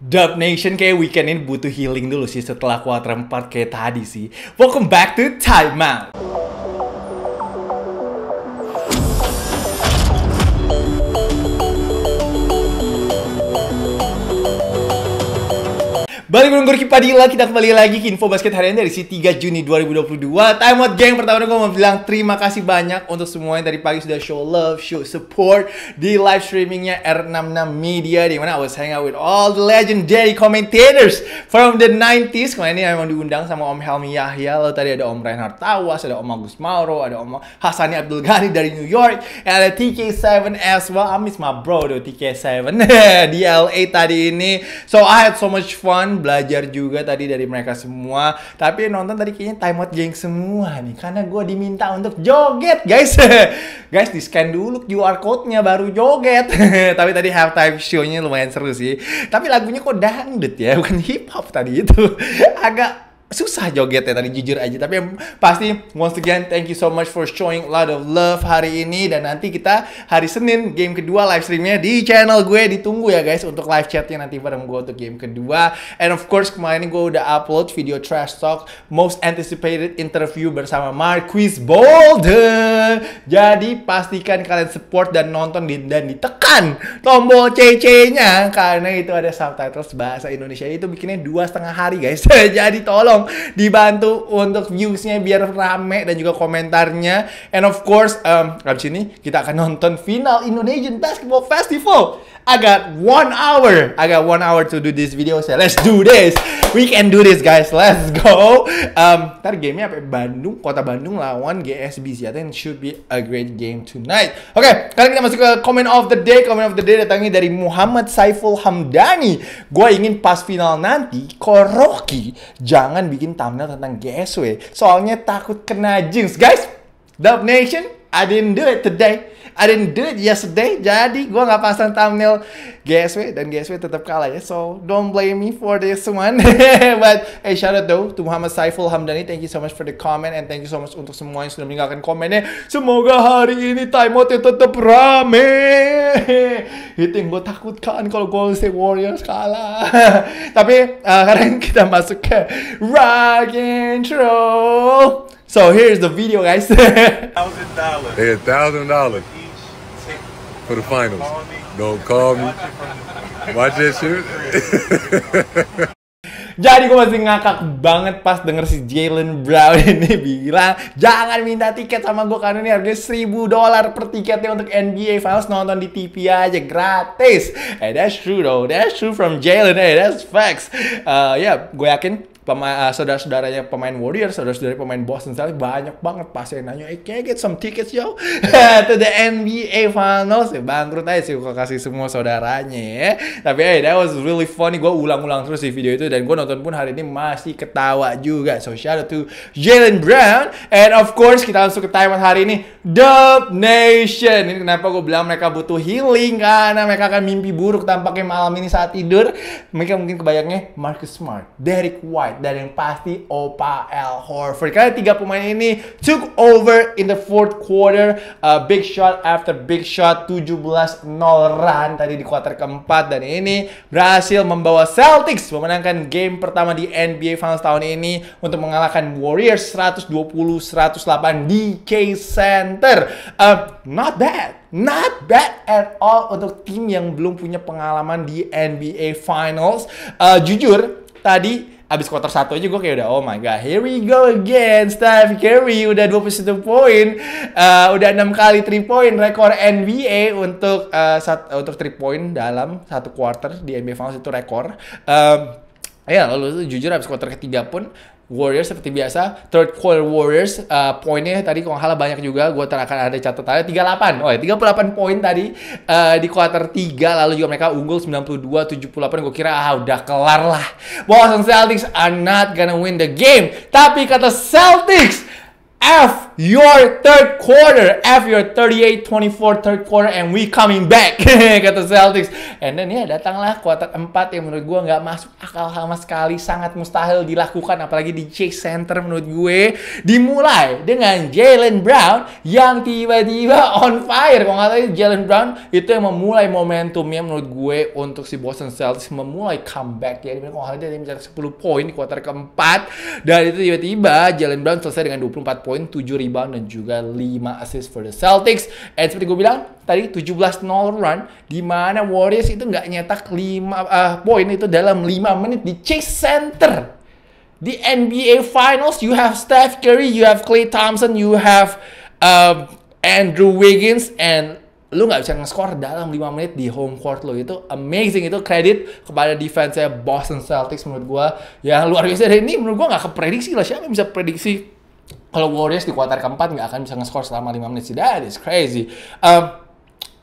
Dub Nation kayak weekend ini butuh healing dulu sih setelah kuarter 4 kayak tadi sih. Welcome back to Time Out. Balik dengan Gorky Padilla, kita kembali lagi ke Info Basket hari ini dari si 3 Juni 2022. Time out geng, pertama gue mau bilang terima kasih banyak untuk semuanya dari pagi sudah show love, show support di live streamingnya R66 Media di mana I was hang out with all the legendary commentators from the 90s. Kemarin ini memang diundang sama Om Helmi Yahya, lalu tadi ada Om Reinhard Tawas, ada Om Agus Mauro, ada Om Hasani Abdul Ghani dari New York, and ada TK7 as well. I miss my bro though, TK7 di LA tadi ini. So I had so much fun belajar juga tadi dari mereka semua. Tapi nonton tadi kayaknya time out geng semua nih. Karena gue diminta untuk joget guys. guys di scan dulu QR code-nya baru joget. Tapi tadi halftime show-nya lumayan seru sih. Tapi lagunya kok dangdut ya. Bukan hip hop tadi itu. Agak susah jogetnya tadi jujur aja tapi pasti once again thank you so much for showing a lot of love hari ini dan nanti kita hari Senin game kedua live streamnya di channel gue ditunggu ya guys untuk live chatnya nanti bareng gue untuk game kedua and of course kemarin gue udah upload video trash talk most anticipated interview bersama Marquis Bolden jadi pastikan kalian support dan nonton di, dan ditekan tombol CC nya karena itu ada subtitles bahasa Indonesia itu bikinnya dua setengah hari guys jadi tolong tolong dibantu untuk viewsnya biar rame dan juga komentarnya. And of course, um, abis ini kita akan nonton final Indonesian Basketball Festival. I got one hour. I got one hour to do this video. so let's do this. We can do this, guys. Let's go. Um, ntar gamenya apa? Bandung, kota Bandung lawan GSBC. I think should be a great game tonight. Oke, okay, sekarang kita masuk ke comment of the day. Comment of the day datangnya dari Muhammad Saiful Hamdani. Gua ingin pas final nanti, Koroki jangan bikin thumbnail tentang GSW. Soalnya takut kena jinx, guys. Dub Nation, I didn't do it today. I didn't do it yesterday. Jadi gue nggak pasang thumbnail GSW dan GSW tetap kalah ya. So don't blame me for this one. But hey shout out though to Muhammad Saiful Hamdani. Thank you so much for the comment and thank you so much untuk semua yang sudah meninggalkan komennya. Semoga hari ini time out tetap rame. Itu yang gue takutkan kalau gue State Warriors kalah. Tapi uh, sekarang kita masuk ke Rock and Roll. So here's the video, guys. Thousand dollars. Hey, a thousand dollars for the finals. Don't call me. Watch that shit. Jadi gue masih ngakak banget pas denger si Jalen Brown ini bilang Jangan minta tiket sama gue karena ini harganya 1000 dolar per tiketnya untuk NBA Finals nonton di TV aja gratis Hey that's true though, that's true from Jalen, hey that's facts uh, Ya yeah, gue yakin Eh, saudara-saudaranya pemain Warriors, saudara-saudara pemain Boston Celtics banyak banget pasti yang nanya, eh, can get some tickets yo to the NBA Finals? Ya, bangkrut aja sih gue kasih semua saudaranya ya. Tapi hey, that was really funny. Gue ulang-ulang terus di video itu dan gue nonton pun hari ini masih ketawa juga. So shout out to Jalen Brown and of course kita langsung ke Taiwan hari ini. Dub Nation. Ini kenapa gue bilang mereka butuh healing karena mereka akan mimpi buruk tampaknya malam ini saat tidur. Mereka mungkin kebayangnya Marcus Smart, Derek White, dan yang pasti Opa L Horford. Karena tiga pemain ini took over in the fourth quarter, uh, big shot after big shot, 17-0 run tadi di kuarter keempat dan ini berhasil membawa Celtics memenangkan game pertama di NBA Finals tahun ini untuk mengalahkan Warriors 120-108 di KSN center. Uh, not bad, not bad at all untuk tim yang belum punya pengalaman di NBA Finals. Uh, jujur, tadi abis quarter satu aja gue kayak udah oh my god here we go again Steph Curry udah 21 poin uh, udah enam kali three point rekor NBA untuk uh, sat, uh, untuk three point dalam satu quarter di NBA Finals itu rekor uh, ya lalu jujur abis quarter ketiga pun Warriors seperti biasa. Third quarter Warriors uh, poinnya tadi kalau salah banyak juga. Gue terakan ada catatannya 38. Oh ya 38 poin tadi uh, di quarter 3 lalu juga mereka unggul 92 78. Gue kira ah udah kelar lah. Boston Celtics are not gonna win the game. Tapi kata Celtics F your third quarter after your 38-24 third quarter and we coming back kata Celtics and then ya yeah, datanglah kuarter 4 yang menurut gue nggak masuk akal sama sekali sangat mustahil dilakukan apalagi di Chase Center menurut gue dimulai dengan Jalen Brown yang tiba-tiba on fire kalau nggak Jalen Brown itu yang memulai momentumnya menurut gue untuk si Boston Celtics memulai comeback ya dimana kalau kalau dia mencetak 10 poin di kuarter keempat dan itu tiba-tiba Jalen Brown selesai dengan 24 poin 7 rebound dan juga 5 assist for the Celtics. And seperti gue bilang tadi 17-0 run di mana Warriors itu nggak nyetak 5 uh, ah, poin itu dalam 5 menit di Chase Center. Di NBA Finals you have Steph Curry, you have Klay Thompson, you have uh, Andrew Wiggins and lu nggak bisa nge-score dalam 5 menit di home court lo itu amazing itu kredit kepada defense Boston Celtics menurut gua Ya luar biasa dan ini menurut gua nggak keprediksi lah siapa yang bisa prediksi kalau Warriors di kuarter keempat nggak akan bisa nge-score selama 5 menit sih. That is crazy. Um,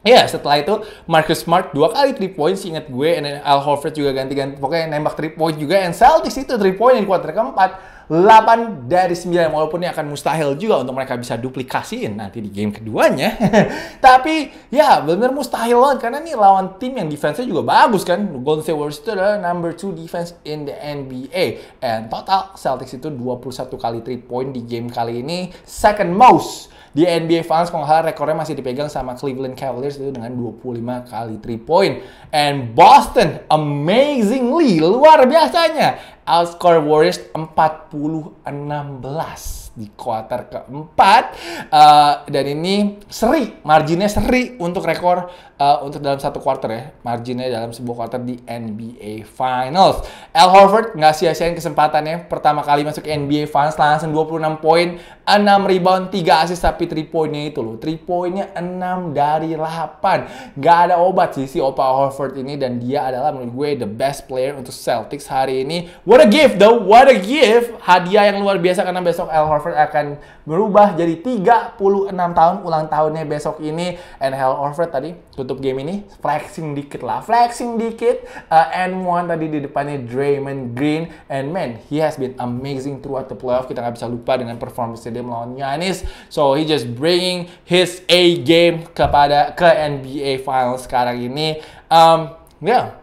Ya, yeah, setelah itu Marcus Smart dua kali three points ingat gue, and then Al Horford juga ganti-ganti pokoknya nembak three point juga, and Celtics itu three point di kuarter keempat 8 dari 9 walaupun ini akan mustahil juga untuk mereka bisa duplikasiin nanti di game keduanya. Tapi ya benar mustahil banget karena ini lawan tim yang defense-nya juga bagus kan. Golden State Warriors itu adalah number 2 defense in the NBA and total Celtics itu 21 kali 3 point di game kali ini second most di NBA Finals kalau salah rekornya masih dipegang sama Cleveland Cavaliers itu dengan 25 kali 3 point and Boston amazingly luar biasanya outscore Warriors 40-16 di kuarter keempat uh, dan ini seri marginnya seri untuk rekor uh, untuk dalam satu kuarter ya marginnya dalam sebuah kuarter di NBA Finals Al Horford nggak sia-siain kesempatannya pertama kali masuk NBA Finals langsung 26 poin 6 rebound 3 assist tapi 3 poinnya itu loh 3 poinnya 6 dari 8 nggak ada obat sih si Opa Horford ini dan dia adalah menurut gue the best player untuk Celtics hari ini what a gift though what a gift hadiah yang luar biasa karena besok Al Horford Horford akan berubah jadi 36 tahun ulang tahunnya besok ini. And Hal Horford tadi tutup game ini flexing dikit lah, flexing dikit. Uh, and one tadi di depannya Draymond Green. And man, he has been amazing throughout the playoff. Kita nggak bisa lupa dengan performance dia melawan Giannis. So he just bringing his A game kepada ke NBA Finals sekarang ini. Um, yeah,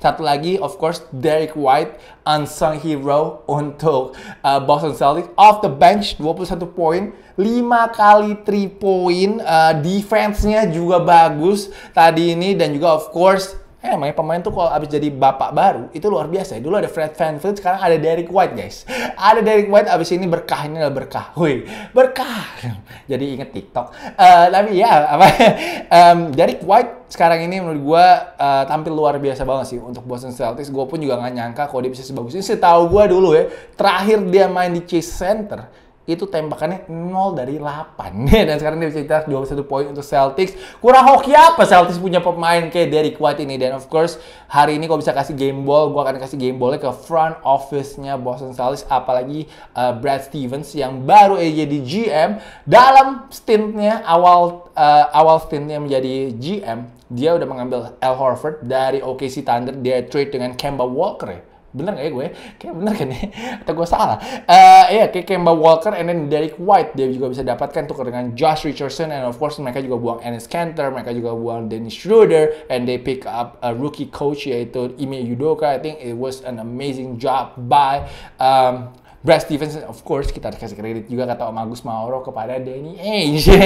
satu lagi, of course, Derek White, unsung hero untuk uh, Boston Celtics. Off the bench, 21 poin, 5 kali 3 point. Uh, Defense-nya juga bagus tadi ini. Dan juga, of course, Eh, emangnya pemain tuh kalau abis jadi bapak baru itu luar biasa. Dulu ada Fred VanVleet, sekarang ada Derek White guys. Ada Derek White abis ini berkah ini adalah berkah. Woi, berkah. Jadi inget TikTok. Uh, tapi ya apa? um, Derek White sekarang ini menurut gue uh, tampil luar biasa banget sih untuk Boston Celtics. Gue pun juga nggak nyangka kalau dia bisa sebagus ini. Setahu gue dulu ya, terakhir dia main di Chase Center itu tembakannya 0 dari 8. Dan sekarang dia bisa cetak 21 poin untuk Celtics. Kurang hoki apa Celtics punya pemain kayak Derek White ini. Dan of course, hari ini kalau bisa kasih game ball, gue akan kasih game ball ke front office-nya Boston Celtics. Apalagi uh, Brad Stevens yang baru aja di GM. Dalam stint-nya, awal uh, awal stint-nya menjadi GM, dia udah mengambil Al Horford dari OKC Thunder, dia trade dengan Kemba Walker ya. Bener gak ya gue? Kayak bener kan ya? Atau gue salah? Uh, iya, kayak Kemba Walker and then Derek White. Dia juga bisa dapatkan tukar dengan Josh Richardson. And of course, mereka juga buang Enes Kanter. Mereka juga buang Dennis Schroeder. And they pick up a rookie coach yaitu Ime Yudoka. I think it was an amazing job by um, Brad Stevens of course kita harus kasih kredit juga kata Om Agus Mauro kepada Danny Ainge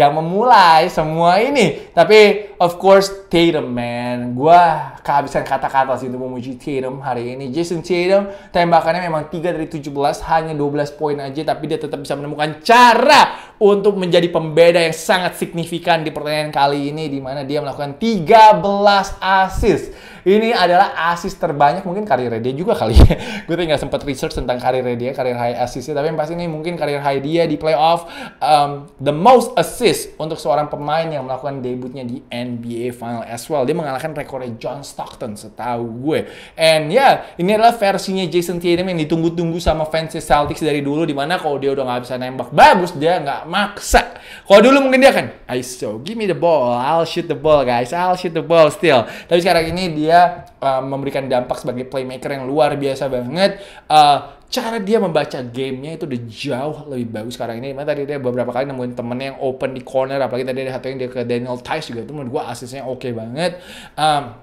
yang memulai semua ini. Tapi of course Tatum man, gue kehabisan kata-kata sih untuk memuji Tatum hari ini. Jason Tatum tembakannya memang 3 dari 17, hanya 12 poin aja tapi dia tetap bisa menemukan cara untuk menjadi pembeda yang sangat signifikan di pertandingan kali ini di mana dia melakukan 13 assist. Ini adalah assist terbanyak mungkin karir dia juga kali ya. gue tinggal sempat research tentang karir dia, karir high assistnya. Tapi yang pasti ini mungkin karir high dia di playoff um, the most assist untuk seorang pemain yang melakukan debutnya di NBA final final as well. Dia mengalahkan rekornya John Stockton setahu gue. And ya, yeah, ini adalah versinya Jason Tatum yang ditunggu-tunggu sama fans Celtics dari dulu dimana kalau dia udah nggak bisa nembak bagus dia nggak maksa. Kalau dulu mungkin dia kan I so give me the ball, I'll shoot the ball guys, I'll shoot the ball still. Tapi sekarang ini dia uh, memberikan dampak sebagai playmaker yang luar biasa banget. Uh, cara dia membaca gamenya itu udah jauh lebih bagus sekarang ini. Mana tadi dia beberapa kali nemuin temennya yang open di corner, apalagi tadi ada satu yang dia ke Daniel Tice juga itu menurut gue asisnya oke okay banget. Um,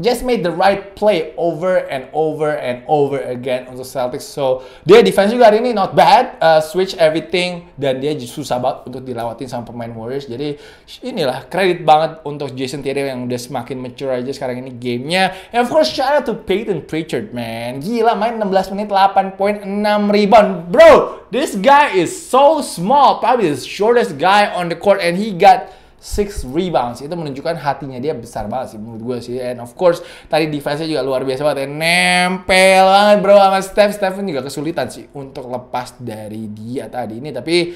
just made the right play over and over and over again untuk Celtics. So dia defense juga hari ini not bad, uh, switch everything dan dia susah banget untuk dilawatin sama pemain Warriors. Jadi inilah kredit banget untuk Jason Terry yang udah semakin mature aja sekarang ini gamenya. And of course shout out to Peyton Pritchard man, gila main 16 menit 8 rebound, bro. This guy is so small, probably the shortest guy on the court and he got six rebounds itu menunjukkan hatinya dia besar banget sih menurut gue sih and of course tadi defense-nya juga luar biasa banget ya. nempel banget bro sama Steph Stephen juga kesulitan sih untuk lepas dari dia tadi ini tapi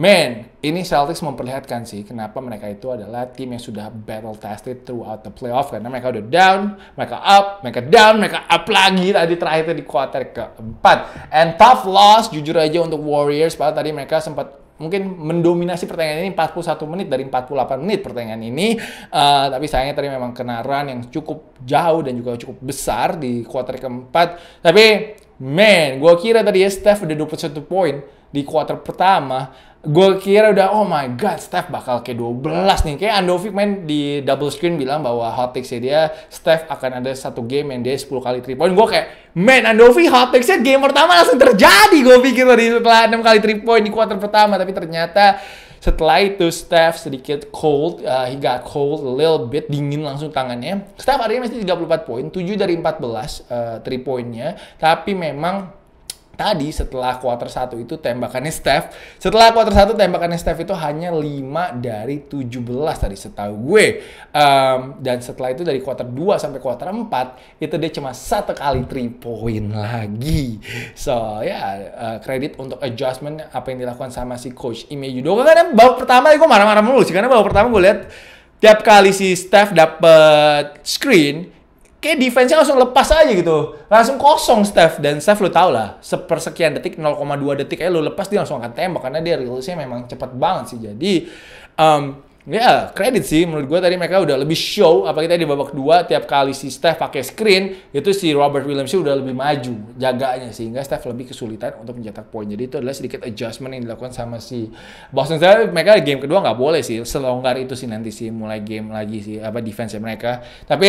man ini Celtics memperlihatkan sih kenapa mereka itu adalah tim yang sudah battle tested throughout the playoff karena mereka udah down mereka up mereka down mereka up lagi tadi terakhir di kuarter keempat and tough loss jujur aja untuk Warriors padahal tadi mereka sempat mungkin mendominasi pertandingan ini 41 menit dari 48 menit pertandingan ini. Uh, tapi sayangnya tadi memang kena run yang cukup jauh dan juga cukup besar di kuarter keempat. Tapi man, gue kira tadi ya Steph udah 21 poin di kuarter pertama gue kira udah oh my god Steph bakal ke 12 nih kayak Andovic main di double screen bilang bahwa hot takes dia Steph akan ada satu game yang dia 10 kali 3 point gue kayak man Andovic hot takes game pertama langsung terjadi gue pikir tadi setelah 6 kali 3 point di quarter pertama tapi ternyata setelah itu Steph sedikit cold, uh, he got cold a little bit, dingin langsung tangannya. Steph hari ini masih 34 poin, 7 dari 14 uh, 3 poinnya, tapi memang tadi setelah quarter 1 itu tembakannya Steph. Setelah quarter 1 tembakannya Steph itu hanya 5 dari 17 tadi setahu gue. Um, dan setelah itu dari quarter 2 sampai quarter 4 itu dia cuma satu kali 3 point lagi. So ya yeah, uh, kredit untuk adjustment apa yang dilakukan sama si coach Ime Yudoka karena babak pertama gue marah-marah mulu sih karena babak pertama gue lihat tiap kali si Steph dapet screen kayak defense-nya langsung lepas aja gitu. Langsung kosong Steph. Dan Steph lu tau lah, sepersekian detik, 0,2 detik aja lu lepas, dia langsung akan tembak. Karena dia release-nya memang cepet banget sih. Jadi, um, ya yeah, kredit sih menurut gue tadi mereka udah lebih show apa kita di babak dua tiap kali si Steph pakai screen itu si Robert Williams sih udah lebih maju jaganya sehingga Steph lebih kesulitan untuk mencetak poin jadi itu adalah sedikit adjustment yang dilakukan sama si Boston Celtics mereka game kedua nggak boleh sih selonggar itu sih nanti sih mulai game lagi sih apa defense mereka tapi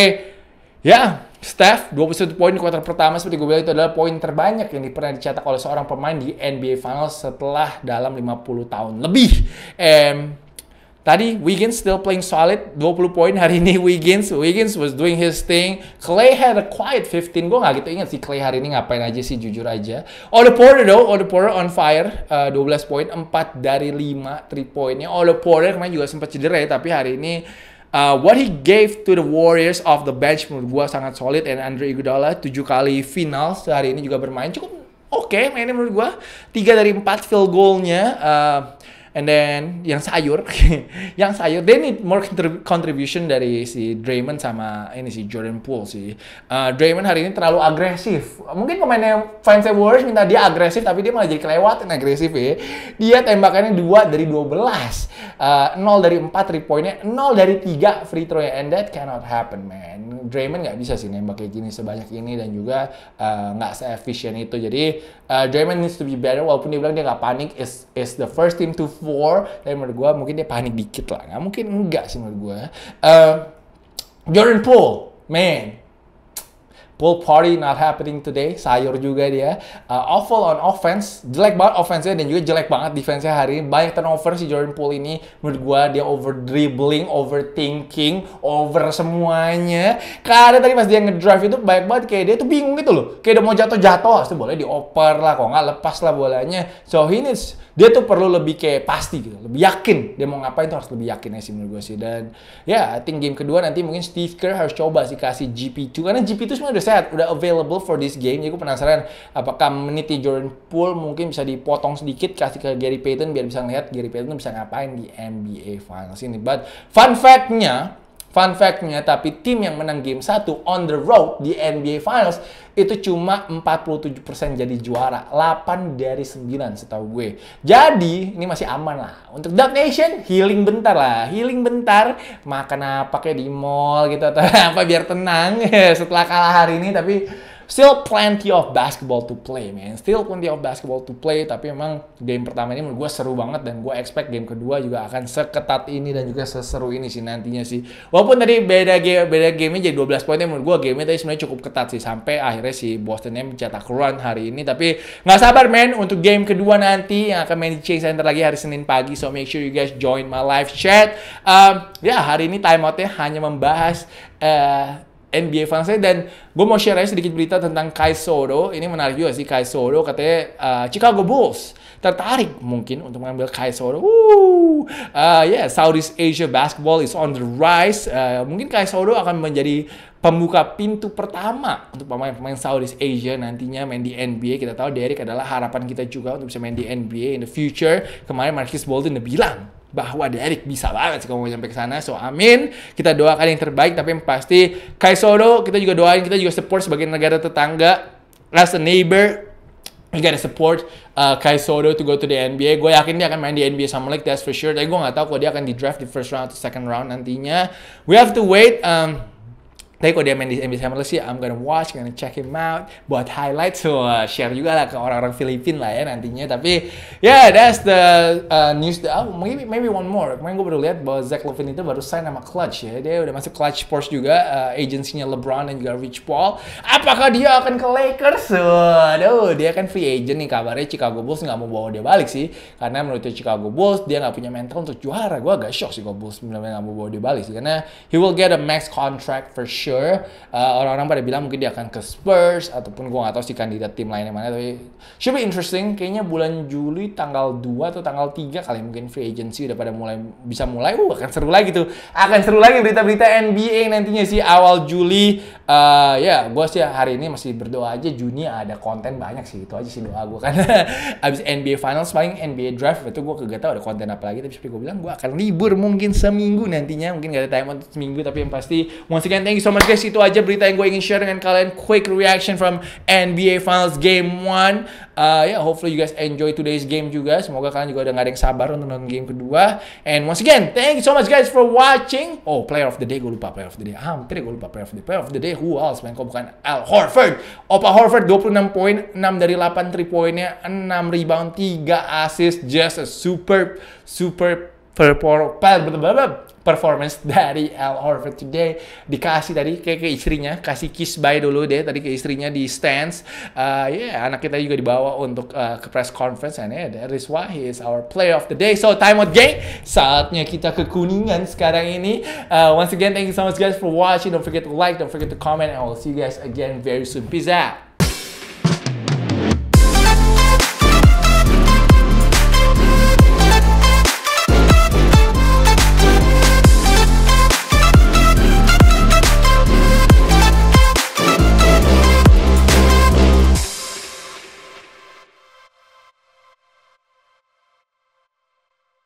Ya, Steph, 21 poin di kuarter pertama seperti gue bilang itu adalah poin terbanyak yang pernah dicetak oleh seorang pemain di NBA Finals setelah dalam 50 tahun lebih. And, tadi Wiggins still playing solid, 20 poin hari ini Wiggins. Wiggins was doing his thing. Clay had a quiet 15. Gue nggak gitu ingat sih Clay hari ini ngapain aja sih jujur aja. All the Porter though, the Porter on fire, uh, eh, 12 poin, 4 dari 5 3 poinnya. All the Porter kemarin juga sempat cedera ya, tapi hari ini Uh, what he gave to the Warriors of the bench menurut gue sangat solid and Andre Iguodala tujuh kali final sehari ini juga bermain cukup oke okay, mainnya menurut gue tiga dari empat field goalnya uh, And then yang sayur, yang sayur, they need more contribution dari si Draymond sama ini si Jordan Poole sih. Uh, Draymond hari ini terlalu agresif. Mungkin pemainnya fans fansnya Warriors minta dia agresif, tapi dia malah jadi kelewatin agresif ya. Dia tembakannya 2 dari 12, uh, 0 dari 4 three pointnya, 0 dari 3 free throw and that cannot happen man. Draymond nggak bisa sih nembak kayak gini sebanyak ini dan juga uh, nggak uh, se itu. Jadi uh, Draymond needs to be better walaupun dia bilang dia nggak panik is is the first team to for tapi menurut gue mungkin dia panik dikit lah nggak mungkin enggak sih menurut gue uh, Jordan Poole man Pool party not happening today, sayur juga dia. Uh, awful on offense, jelek banget offense-nya dan juga jelek banget defense-nya hari ini. Banyak turnover si Jordan Poole ini. Menurut gue dia over dribbling, over thinking over semuanya. Karena tadi pas dia ngedrive itu banyak banget kayak dia tuh bingung gitu loh. Kayak udah mau jatuh-jatuh, Pasti boleh dioper lah, kok nggak lepas lah bolanya. So he needs dia tuh perlu lebih kayak pasti gitu, lebih yakin. Dia mau ngapain tuh harus lebih yakin ya sih menurut gue sih. Dan ya, yeah, I think game kedua nanti mungkin Steve Kerr harus coba sih kasih GP2 karena GP2 sebenarnya udah sehat, udah available for this game. Jadi gue penasaran apakah meniti Jordan Poole mungkin bisa dipotong sedikit kasih ke Gary Payton biar bisa ngeliat Gary Payton bisa ngapain di NBA Finals ini. But fun fact-nya, Fun fact-nya, tapi tim yang menang game 1 on the road di NBA Finals itu cuma 47% jadi juara. 8 dari 9 setahu gue. Jadi, ini masih aman lah. Untuk Dark Nation, healing bentar lah. Healing bentar, makan apa kayak di mall gitu atau apa biar tenang setelah kalah hari ini. Tapi Still plenty of basketball to play, man. Still plenty of basketball to play. Tapi memang game pertama ini menurut gue seru banget dan gue expect game kedua juga akan seketat ini dan juga seseru ini sih nantinya sih. Walaupun tadi beda game beda gamenya jadi 12 poinnya menurut gue gamenya tadi sebenarnya cukup ketat sih sampai akhirnya si Bostonnya mencetak run hari ini. Tapi nggak sabar men untuk game kedua nanti yang akan main di Chase Center lagi hari Senin pagi. So make sure you guys join my live chat. Um, ya yeah, hari ini timeoutnya hanya membahas uh, NBA Finals dan gue mau share aja sedikit berita tentang Kai Soro. Ini menarik juga sih Kai Soro katanya uh, Chicago Bulls tertarik mungkin untuk mengambil Kai Soro. Woo! Uh, yeah, Southeast Asia basketball is on the rise. Uh, mungkin Kai Soro akan menjadi pembuka pintu pertama untuk pemain-pemain Southeast Asia nantinya main di NBA. Kita tahu Derek adalah harapan kita juga untuk bisa main di NBA in the future. Kemarin Marcus Bolden udah bilang bahwa Derek bisa banget sih kalau mau sampai ke sana. So amin. Kita doakan yang terbaik tapi yang pasti Kai Sodo kita juga doain, kita juga support sebagai negara tetangga as a neighbor. You gotta support uh, Kai Sodo to go to the NBA. Gue yakin dia akan main di NBA sama League, that's for sure. Tapi gue gak tau kalau dia akan di draft di first round atau second round nantinya. We have to wait. Um, tapi kalau dia main di NBA Summer sih, I'm gonna watch, gonna check him out, buat highlight, so uh, share juga lah ke orang-orang Filipin lah ya nantinya. Tapi yeah, that's the uh, news. The, oh, maybe maybe one more. Kemarin gue baru lihat bahwa Zach Levine itu baru sign sama Clutch ya. Dia udah masuk Clutch Sports juga, uh, agensinya LeBron dan juga Rich Paul. Apakah dia akan ke Lakers? aduh, dia kan free agent nih kabarnya Chicago Bulls nggak mau bawa dia balik sih, karena menurut Chicago Bulls dia nggak punya mental untuk juara. Gue agak shock sih kalau Bulls benar-benar nggak mau bawa dia balik sih, karena he will get a max contract for sure sure orang uh, orang-orang pada bilang mungkin dia akan ke Spurs ataupun gue nggak tahu sih kandidat tim lainnya mana tapi should be interesting kayaknya bulan Juli tanggal 2 atau tanggal 3 kali mungkin free agency udah pada mulai bisa mulai uh akan seru lagi tuh akan seru lagi berita-berita NBA nantinya sih awal Juli uh, ya gue sih hari ini masih berdoa aja Juni ada konten banyak sih itu aja sih doa gue kan abis NBA Finals paling NBA Draft itu gue kagak tahu ada konten apa lagi tapi seperti gue bilang gue akan libur mungkin seminggu nantinya mungkin gak ada time untuk seminggu tapi yang pasti once again thank you so much guys itu aja berita yang gue ingin share dengan kalian quick reaction from NBA Finals Game One Uh, yeah, hopefully you guys enjoy today's game juga. Semoga kalian juga udah gak ada yang sabar untuk nonton game kedua. And once again, thank you so much guys for watching. Oh, player of the day, gue lupa player of the day. Ah, hampir gue lupa player of the day. Player of the day, who else main Kok bukan Al Horford. Opa Horford 26 poin, 6 dari 8 3 poinnya, 6 rebound, 3 assist. Just a super, super performance performance dari Al Horford today dikasih tadi ke, ke istrinya kasih kiss bye dulu deh tadi ke istrinya di stands uh, ya yeah, anak kita juga dibawa untuk uh, ke press conference and yeah, that is why he is our player of the day so time out gang saatnya kita ke kuningan sekarang ini uh, once again thank you so much guys for watching don't forget to like don't forget to comment and I will see you guys again very soon peace out